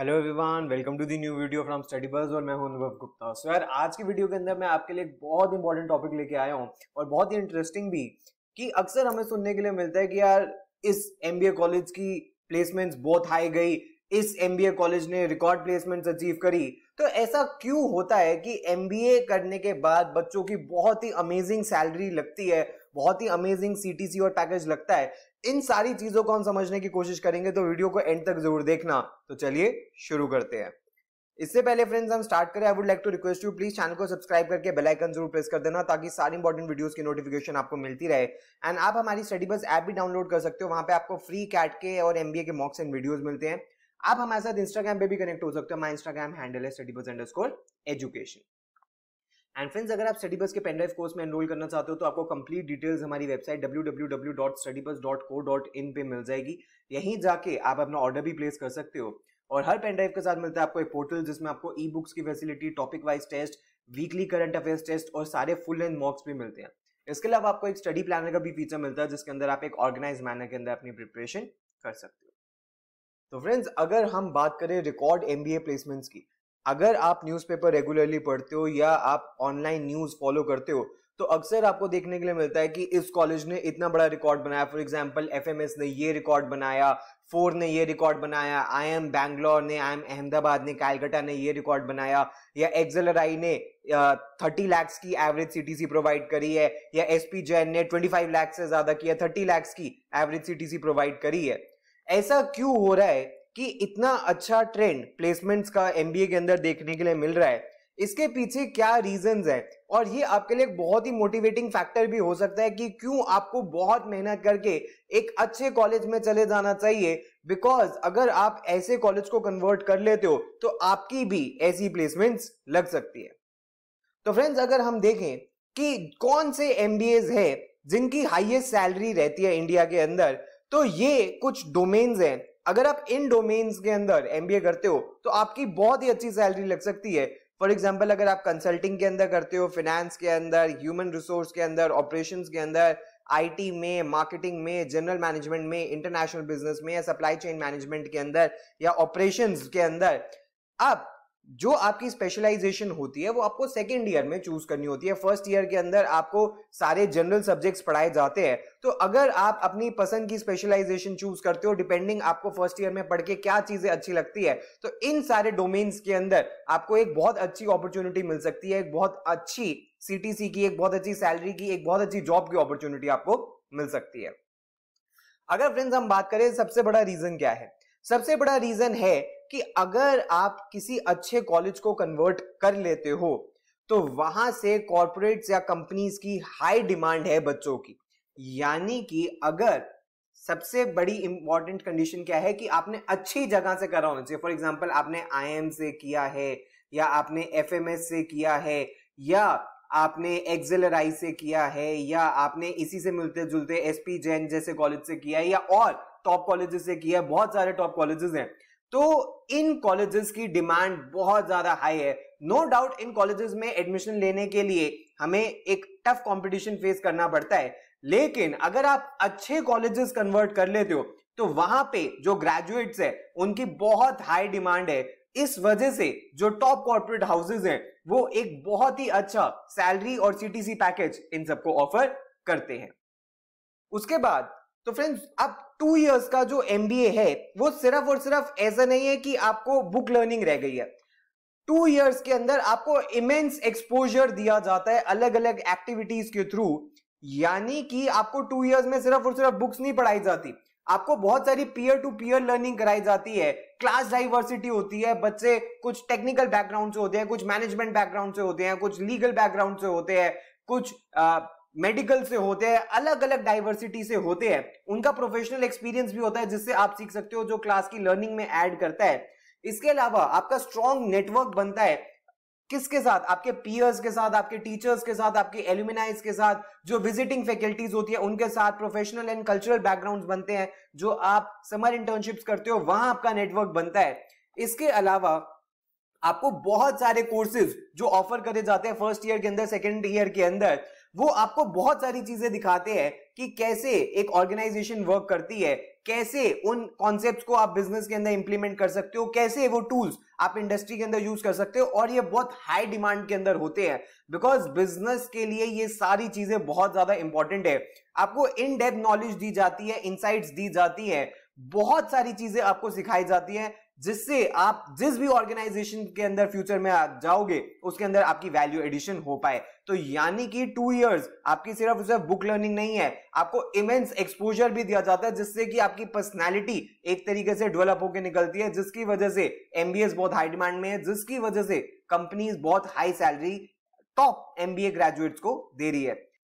hello everyone welcome to the new video from study buzz और मैं हूं अनुभव गुप्ता सो यार आज की वीडियो के अंदर मैं आपके लिए एक बहुत इंपॉर्टेंट टॉपिक लेके आया हूं और बहुत ही इंटरेस्टिंग भी कि अक्सर हमें सुनने के लिए मिलता है कि यार इस एमबीए कॉलेज की प्लेसमेंट्स बहुत हाई गई इस एम कॉलेज ने रिकॉर्ड प्लेसमेंट्स अचीव करी तो ऐसा क्यों होता है कि एम करने के बाद बच्चों की बहुत ही अमेजिंग सैलरी लगती है बहुत ही अमेजिंग सी और पैकेज लगता है इन सारी चीजों को हम समझने की कोशिश करेंगे तो वीडियो को एंड तक जरूर देखना तो चलिए शुरू करते हैं इससे पहले फ्रेंड्स हम स्टार्ट करें I would like to request you please channel को सब्सक्राइब करके बेल आइकन जरूर प्रेस कर देना ताकि सारी इंपॉर्टेंट वीडियोस की नोटिफिकेशन आपको मिलती रहे एंड आप हमारी स्टडी बस ऐप भी डाउनलोड कर सकते हो वहां पे आपको फ्री कैट के और एमबीए के मॉक्स एंड वीडियोज मिलते हैं आप हमारे साथ इंस्टाग्राम पे भी कनेक्ट हो सकते हो माई इंस्टाग्राम हैंडल है study buzz education and friends अगर आप स्टडी बस के पेनड्राइव कोर्स में एनरोल करना चाहते हो तो आपको कंप्लीट डिटेल्स हमारी वेबसाइट www.studybus.co.in पे मिल जाएगी यहीं जाके आप अपना ऑर्डर भी प्लेस कर सकते हो और हर पेनड्राइव के साथ मिलता है आपको एक पोर्टल जिसमें आपको ई बुक्स की facility topic wise test weekly current affairs test और सारे फुल एंड मॉक्स भी मिलते हैं इसके अलावा आपको एक स्टडी प्लानर का भी फीचर मिलता है जिसके अंदर आप एक ऑर्गेनाइज मैनर के अंदर अपनी प्रिपरेशन कर सकते हो तो फ्रेंड्स अगर हम बात करें रिकॉर्ड एमबीए प्लेसमेंट्स की अगर आप न्यूज़पेपर रेगुलरली पढ़ते हो या आप ऑनलाइन न्यूज़ फॉलो करते हो तो अक्सर आपको देखने के लिए मिलता है कि इस कॉलेज ने इतना बड़ा रिकॉर्ड बनाया फॉर एग्जाम्पल एफ ने ये रिकॉर्ड बनाया फोर ने ये रिकॉर्ड बनाया आई एम बैंगलोर ने आई एम अहमदाबाद ने कैलकटा ने ये रिकॉर्ड बनाया या एक्जलराई ने थर्टी लैक्स की एवरेज सीटीसी प्रोवाइड करी है या एस पी जैन ने ट्वेंटी फाइव लैक्स से ज्यादा किया थर्टी लैक्स की एवरेज सीटीसी प्रोवाइड करी है ऐसा क्यों हो रहा है कि इतना अच्छा ट्रेंड प्लेसमेंट्स का एमबीए के अंदर देखने के लिए मिल रहा है इसके पीछे क्या रीजन है और ये आपके लिए एक बहुत ही मोटिवेटिंग फैक्टर भी हो सकता है कि क्यों आपको बहुत मेहनत करके एक अच्छे कॉलेज में चले जाना चाहिए बिकॉज अगर आप ऐसे कॉलेज को कन्वर्ट कर लेते हो तो आपकी भी ऐसी प्लेसमेंट्स लग सकती है तो फ्रेंड्स अगर हम देखें कि कौन से एम है जिनकी हाइएस्ट सैलरी रहती है इंडिया के अंदर तो ये कुछ डोमेन्स हैं अगर आप इन डोमेन्स के अंदर एमबीए करते हो तो आपकी बहुत ही अच्छी सैलरी लग सकती है फॉर एग्जाम्पल अगर आप कंसल्टिंग के अंदर करते हो फिनेंस के अंदर ह्यूमन रिसोर्स के अंदर ऑपरेशन के अंदर आईटी में मार्केटिंग में जनरल मैनेजमेंट में इंटरनेशनल बिजनेस में या सप्लाई चेन मैनेजमेंट के अंदर या ऑपरेशंस के अंदर आप जो आपकी स्पेशलाइजेशन होती है वो आपको सेकेंड ईयर में चूज करनी होती है फर्स्ट ईयर के अंदर आपको सारे जनरल सब्जेक्ट्स पढ़ाए जाते हैं तो अगर आप अपनी पसंद की स्पेशलाइजेशन चूज करते हो डिपेंडिंग आपको फर्स्ट ईयर में पढ़ के क्या चीजें अच्छी लगती है तो इन सारे डोमेन्स के अंदर आपको एक बहुत अच्छी अपॉर्चुनिटी मिल सकती है एक बहुत अच्छी सीटीसी की एक बहुत अच्छी सैलरी की एक बहुत अच्छी जॉब की अपॉर्चुनिटी आपको मिल सकती है अगर फ्रेंड्स हम बात करें सबसे बड़ा रीजन क्या है सबसे बड़ा रीजन है कि अगर आप किसी अच्छे कॉलेज को कन्वर्ट कर लेते हो तो वहां से कॉरपोरेट्स या कंपनीज की हाई डिमांड है बच्चों की यानी कि अगर सबसे बड़ी इंपॉर्टेंट कंडीशन क्या है कि आपने अच्छी जगह से करा होना चाहिए फॉर एग्जाम्पल आपने आई से किया है या आपने एफ से किया है या आपने एक्सेलराई से किया है या आपने इसी से मिलते जुलते एसपी जैन जैसे कॉलेज से किया है या और टॉप कॉलेजेस से किया है बहुत सारे टॉप कॉलेजेस हैं तो इन कॉलेजेस की डिमांड बहुत ज्यादा हाई है नो no डाउट इन कॉलेजेस में एडमिशन लेने के लिए हमें एक टफ कंपटीशन फेस करना पड़ता है लेकिन अगर आप अच्छे कॉलेजेस कन्वर्ट कर लेते हो तो वहां पे जो ग्रेजुएट्स है उनकी बहुत हाई डिमांड है इस वजह से जो टॉप कॉर्पोरेट हाउसेज हैं वो एक बहुत ही अच्छा सैलरी और सीटीसी पैकेज इन सबको ऑफर करते हैं उसके बाद तो फ्रेंड्स अब टू इयर्स का जो एम है वो सिर्फ और सिर्फ ऐसा नहीं है कि आपको बुक लर्निंग रह गई है टू इयर्स के अंदर आपको इमेंस एक्सपोजर दिया जाता है अलग अलग एक्टिविटीज के थ्रू यानी कि आपको टू इयर्स में सिर्फ और सिर्फ बुक्स नहीं पढ़ाई जाती आपको बहुत सारी पीयर टू पीयर लर्निंग कराई जाती है क्लास डाइवर्सिटी होती है बच्चे कुछ टेक्निकल बैकग्राउंड से होते हैं कुछ मैनेजमेंट बैकग्राउंड से होते हैं कुछ लीगल बैकग्राउंड से होते हैं कुछ मेडिकल से होते हैं अलग अलग डाइवर्सिटी से होते हैं उनका प्रोफेशनल एक्सपीरियंस भी होता है जिससे आप सीख सकते हो जो क्लास की लर्निंग में ऐड करता है इसके अलावा आपका स्ट्रॉन्ग नेटवर्क बनता है किसके साथ आपके पीयर्स के साथ आपके टीचर्स के साथ आपके एल्यूमिनाइज के साथ जो विजिटिंग फैकल्टीज होती है उनके साथ प्रोफेशनल एंड कल्चरल बैकग्राउंड्स बनते हैं जो आप समर इंटर्नशिप्स करते हो वहां आपका नेटवर्क बनता है इसके अलावा आपको बहुत सारे कोर्सेज जो ऑफर करे जाते हैं फर्स्ट ईयर के अंदर सेकेंड ईयर के अंदर वो आपको बहुत सारी चीजें दिखाते हैं कि कैसे एक ऑर्गेनाइजेशन वर्क करती है कैसे उन कॉन्सेप्ट्स को आप बिजनेस के अंदर इंप्लीमेंट कर सकते हो कैसे वो टूल्स आप इंडस्ट्री के अंदर यूज कर सकते हो और ये बहुत हाई डिमांड के अंदर होते हैं बिकॉज बिजनेस के लिए ये सारी चीजें बहुत ज्यादा इंपॉर्टेंट है आपको इन डेप्थ नॉलेज दी जाती है इनसाइट दी जाती है बहुत सारी चीजें आपको सिखाई जाती है जिससे आप जिस भी ऑर्गेनाइजेशन के अंदर फ्यूचर में आप जाओगे उसके अंदर आपकी वैल्यू एडिशन हो पाए तो यानी कि टू इयर्स आपकी सिर्फ सिर्फ बुक लर्निंग नहीं है आपको इमेंस एक्सपोजर भी दिया जाता है जिससे कि आपकी पर्सनैलिटी एक तरीके से डेवलप होकर निकलती है जिसकी वजह से एमबीएस बहुत हाई डिमांड में है जिसकी वजह से कंपनीज बहुत high salary top MBA graduates को दे रही है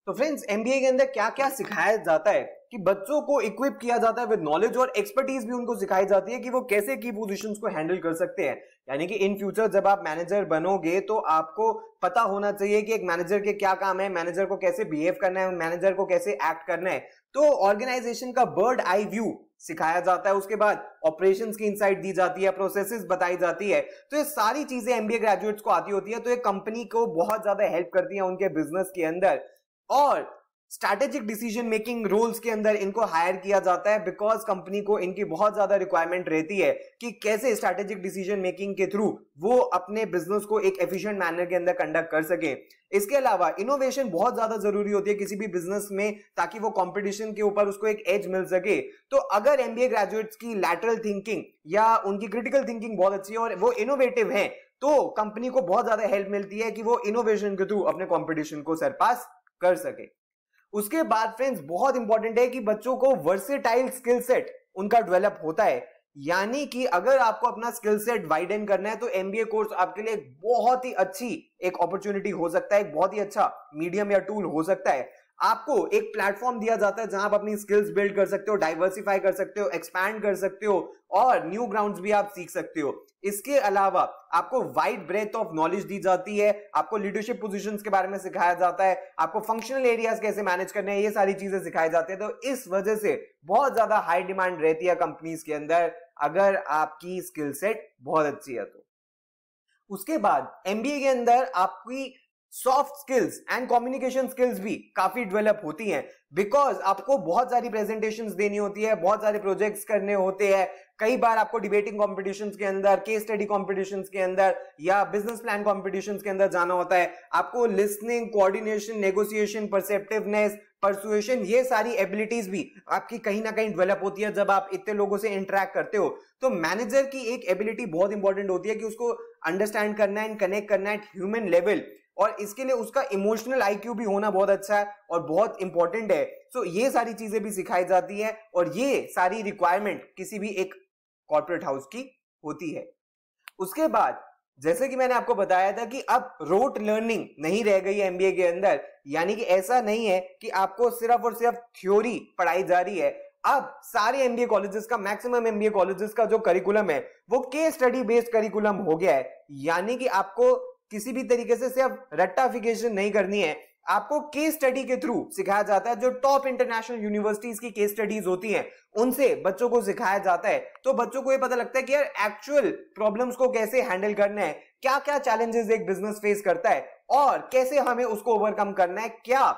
तो फ्रेंड्स एमबीए के अंदर क्या क्या सिखाया जाता है कि बच्चों को इक्विप किया जाता है विद नॉलेज और एक्सपर्टीज भी उनको सिखाई जाती है कि वो कैसे की पोजीशंस को हैंडल कर सकते हैं यानी कि इन फ्यूचर जब आप मैनेजर बनोगे तो आपको पता होना चाहिए कि एक मैनेजर के क्या काम है मैनेजर को कैसे बिहेव करना है मैनेजर को कैसे एक्ट करना है तो ऑर्गेनाइजेशन का बर्ड आई व्यू सिखाया जाता है उसके बाद ऑपरेशंस की इंसाइट दी जाती है प्रोसेसेस बताई जाती है तो ये सारी चीजें एमबीए ग्रेजुएट्स को आती होती है तो ये कंपनी को बहुत ज्यादा हेल्प करती है उनके बिजनेस के अंदर और स्ट्रैटेजिक डिसीजन मेकिंग रोल्स के अंदर इनको हायर किया जाता है बिकॉज कंपनी को इनकी बहुत ज्यादा रिक्वायरमेंट रहती है कि कैसे स्ट्रैटेजिक डिसीजन मेकिंग के थ्रू वो अपने बिजनेस को एक एफिशिएंट मैनर के अंदर कंडक्ट कर सके इसके अलावा इनोवेशन बहुत ज्यादा जरूरी होती है किसी भी बिजनेस में ताकि वो कॉम्पिटिशन के ऊपर उसको एक एज मिल सके तो अगर एमबीए ग्रेजुएट्स की लैटरल थिंकिंग या उनकी क्रिटिकल थिंकिंग बहुत अच्छी है और वो इनोवेटिव है तो कंपनी को बहुत ज्यादा हेल्प मिलती है कि वो इनोवेशन के थ्रू अपने कॉम्पिटिशन को सरपास कर सके उसके बाद फ्रेंड्स बहुत इंपॉर्टेंट है कि बच्चों को वर्सेटाइल स्किल सेट उनका डेवलप होता है यानी कि अगर आपको अपना स्किल सेट वाइडन करना है तो एमबीए कोर्स आपके लिए बहुत ही अच्छी एक अपॉर्चुनिटी हो सकता है एक बहुत ही अच्छा मीडियम या टूल हो सकता है आपको एक प्लेटफॉर्म दिया जाता है जहां आप अपनी स्किल्स बिल्ड कर सकते हो डाइवर्सिफाई कर सकते हो एक्सपैंड कर सकते हो और न्यू ग्राउंड्स भी आप सीख सकते हो इसके अलावा आपको वाइड ब्रेथ ऑफ नॉलेज दी जाती है आपको लीडरशिप पोजीशंस के बारे में सिखाया जाता है आपको फंक्शनल एरियाज कैसे मैनेज करने हैं ये सारी चीजें सिखाई जाती है तो इस वजह से बहुत ज्यादा हाई डिमांड रहती है कंपनीज के अंदर अगर आपकी स्किल सेट बहुत अच्छी है तो उसके बाद एमबीए के अंदर आपकी soft skills and communication skills भी काफी डेवलप होती हैं बिकॉज आपको बहुत सारी प्रेजेंटेशन देनी होती है बहुत सारे प्रोजेक्ट्स करने होते हैं कई बार आपको डिबेटिंग कॉम्पिटिशन के अंदर केस स्टडी कॉम्पिटिशन के अंदर या बिजनेस प्लान कॉम्पिटिशन के अंदर जाना होता है आपको listening coordination negotiation perceptiveness persuasion ये सारी एबिलिटीज भी आपकी कहीं ना कहीं डेवलप होती है जब आप इतने लोगों से इंटरेक्ट करते हो तो मैनेजर की एक एबिलिटी बहुत इंपॉर्टेंट होती है कि उसको अंडरस्टैंड करना है एंड कनेक्ट करना है ह्यूमन लेवल और इसके लिए उसका इमोशनल आईक्यू भी होना बहुत अच्छा है और बहुत इंपॉर्टेंट है सो so, ये सारी चीजें भी सिखाई जाती है और ये सारी रिक्वायरमेंट किसी भी एक कॉर्पोरेट हाउस की होती है उसके बाद जैसे कि मैंने आपको बताया था कि अब रोट लर्निंग नहीं रह गई है एमबीए के अंदर यानी कि ऐसा नहीं है कि आपको सिर्फ और सिर्फ थ्योरी पढ़ाई जा रही है अब सारे एमबीए कॉलेजेस का मैक्सिमम एमबीए कॉलेजेस का जो करिकुलम है वो केस स्टडी बेस्ड करिकुलम हो गया है यानी कि आपको किसी भी तरीके से सिर्फ रट्टाफिकेशन नहीं करनी है आपको केस स्टडी के थ्रू सिखाया जाता है जो टॉप इंटरनेशनल यूनिवर्सिटीज की केस स्टडीज होती हैं उनसे बच्चों को सिखाया जाता है तो बच्चों को ये पता लगता है कि यार एक्चुअल प्रॉब्लम्स को कैसे हैंडल करना है क्या क्या चैलेंजेस एक बिजनेस फेस करता है और कैसे हमें उसको ओवरकम करना है क्या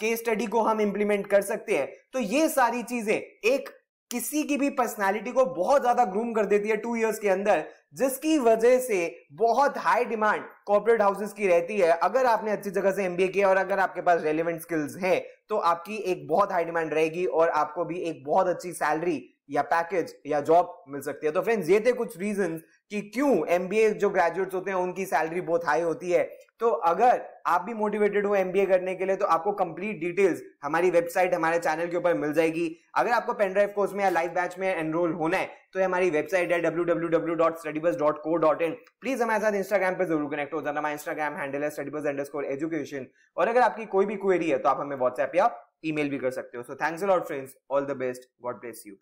केस स्टडी को हम इंप्लीमेंट कर सकते हैं तो ये सारी चीजें एक किसी की भी पर्सनालिटी को बहुत ज्यादा ग्रूम कर देती है टू इयर्स के अंदर जिसकी वजह से बहुत हाई डिमांड कॉर्पोरेट हाउसेस की रहती है अगर आपने अच्छी जगह से एमबीए किया और अगर आपके पास रेलिवेंट स्किल्स हैं तो आपकी एक बहुत हाई डिमांड रहेगी और आपको भी एक बहुत अच्छी सैलरी या पैकेज या जॉब मिल सकती है तो फ्रेंड्स ये थे कुछ रीजन कि क्यों एमबीए जो ग्रेजुएट्स होते हैं उनकी सैलरी बहुत हाई होती है तो अगर आप भी मोटिवेटेड हो एमबीए करने के लिए तो आपको कंप्लीट डिटेल्स हमारी वेबसाइट हमारे चैनल के ऊपर मिल जाएगी अगर आपको पेनड्राइव कोर्स में या लाइव बैच में एनरोल होना है तो हमारी वेबसाइट है इन प्लीज हमारे साथ इंस्टाग्राम पर जरूर कनेक्ट हो जाना हमारा इंस्टाग्राम हैंडल है बस अंडरस्कोर एजुकेशन और अगर आपकी कोई भी क्वेरी है तो आप हमें व्हाट्सएप या ईमेल भी कर सकते हो so thanks lot friends all the best God bless you